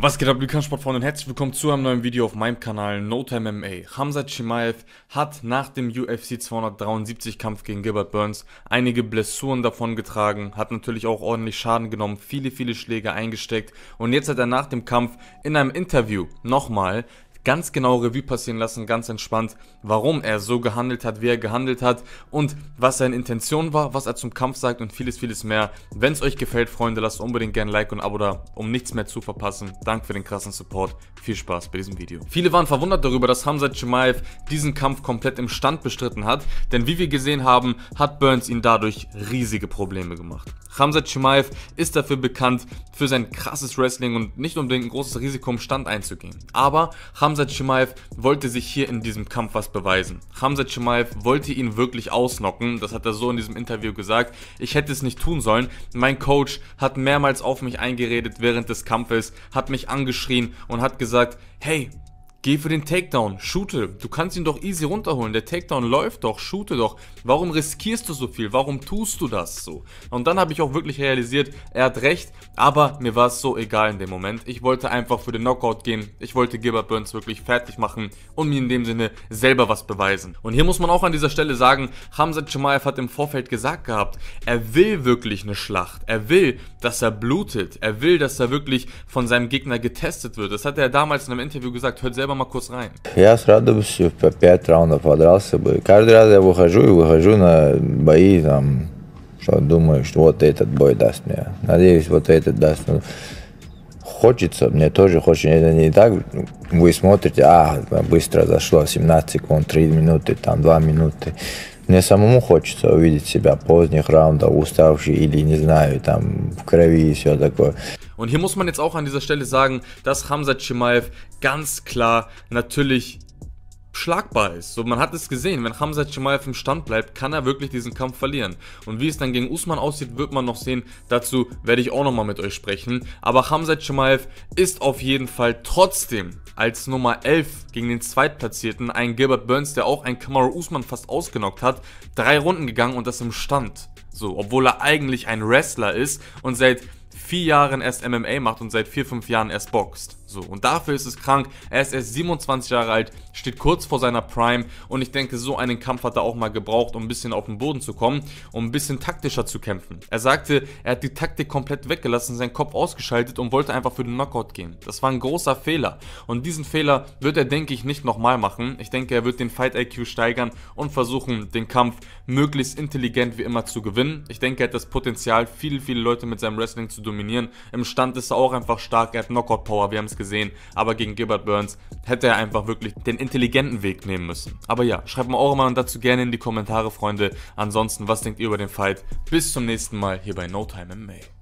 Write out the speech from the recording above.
Was geht ab, Lukan-Sportfreunde und herzlich willkommen zu einem neuen Video auf meinem Kanal No Time MMA. Hamza Chimaev hat nach dem UFC 273 Kampf gegen Gilbert Burns einige Blessuren davongetragen, hat natürlich auch ordentlich Schaden genommen, viele, viele Schläge eingesteckt und jetzt hat er nach dem Kampf in einem Interview nochmal ganz genau Revue passieren lassen, ganz entspannt, warum er so gehandelt hat, wie er gehandelt hat und was seine Intention war, was er zum Kampf sagt und vieles, vieles mehr. Wenn es euch gefällt, Freunde, lasst unbedingt gerne ein Like und ein Abo da, um nichts mehr zu verpassen. Danke für den krassen Support. Viel Spaß bei diesem Video. Viele waren verwundert darüber, dass Hamza Chimaev diesen Kampf komplett im Stand bestritten hat, denn wie wir gesehen haben, hat Burns ihn dadurch riesige Probleme gemacht. Hamza Chimaev ist dafür bekannt, für sein krasses Wrestling und nicht unbedingt ein großes Risiko im Stand einzugehen. Aber Hamza Hamza Chimaev wollte sich hier in diesem Kampf was beweisen. Hamza Chimaev wollte ihn wirklich ausnocken, das hat er so in diesem Interview gesagt. Ich hätte es nicht tun sollen. Mein Coach hat mehrmals auf mich eingeredet während des Kampfes, hat mich angeschrien und hat gesagt, hey, Geh für den Takedown, shoote. Du kannst ihn doch easy runterholen. Der Takedown läuft doch, shoote doch. Warum riskierst du so viel? Warum tust du das so? Und dann habe ich auch wirklich realisiert, er hat recht, aber mir war es so egal in dem Moment. Ich wollte einfach für den Knockout gehen. Ich wollte Gilbert Burns wirklich fertig machen und mir in dem Sinne selber was beweisen. Und hier muss man auch an dieser Stelle sagen, Hamza Chimaev hat im Vorfeld gesagt gehabt, er will wirklich eine Schlacht. Er will, dass er blutet. Er will, dass er wirklich von seinem Gegner getestet wird. Das hat er damals in einem Interview gesagt. Hört selber бы Макусраем. Я с радостью по пять раундов подрался бы. Каждый раз я выхожу и выхожу на бои, там, что думаю, что вот этот бой даст мне. Надеюсь, вот этот даст. Ну, хочется, мне тоже хочется. Это не так, вы смотрите, а, быстро зашло, 17 секунд, 3 минуты, там, 2 минуты. Мне самому хочется увидеть себя поздних раундов, уставший или, не знаю, там, в крови и все такое. Und hier muss man jetzt auch an dieser Stelle sagen, dass Hamza Chimaev ganz klar natürlich schlagbar ist. So, man hat es gesehen, wenn Hamza Chimaev im Stand bleibt, kann er wirklich diesen Kampf verlieren. Und wie es dann gegen Usman aussieht, wird man noch sehen. Dazu werde ich auch nochmal mit euch sprechen. Aber Hamza Chimaev ist auf jeden Fall trotzdem als Nummer 11 gegen den Zweitplatzierten, ein Gilbert Burns, der auch ein Kamaru Usman fast ausgenockt hat, drei Runden gegangen und das im Stand. So, obwohl er eigentlich ein Wrestler ist und seit vier Jahren erst MMA macht und seit vier, fünf Jahren erst boxt. So, und dafür ist es krank. Er ist erst 27 Jahre alt, steht kurz vor seiner Prime und ich denke, so einen Kampf hat er auch mal gebraucht, um ein bisschen auf den Boden zu kommen, um ein bisschen taktischer zu kämpfen. Er sagte, er hat die Taktik komplett weggelassen, seinen Kopf ausgeschaltet und wollte einfach für den Knockout gehen. Das war ein großer Fehler und diesen Fehler wird er, denke ich, nicht nochmal machen. Ich denke, er wird den Fight IQ steigern und versuchen, den Kampf möglichst intelligent wie immer zu gewinnen. Ich denke, er hat das Potenzial, viele, viele Leute mit seinem Wrestling zu dominieren. Im Stand ist er auch einfach stark, er hat Knockout-Power, wir haben es gesehen. Aber gegen Gilbert Burns hätte er einfach wirklich den intelligenten Weg nehmen müssen. Aber ja, schreibt mir eure Meinung dazu gerne in die Kommentare, Freunde. Ansonsten, was denkt ihr über den Fight? Bis zum nächsten Mal hier bei No Time in May.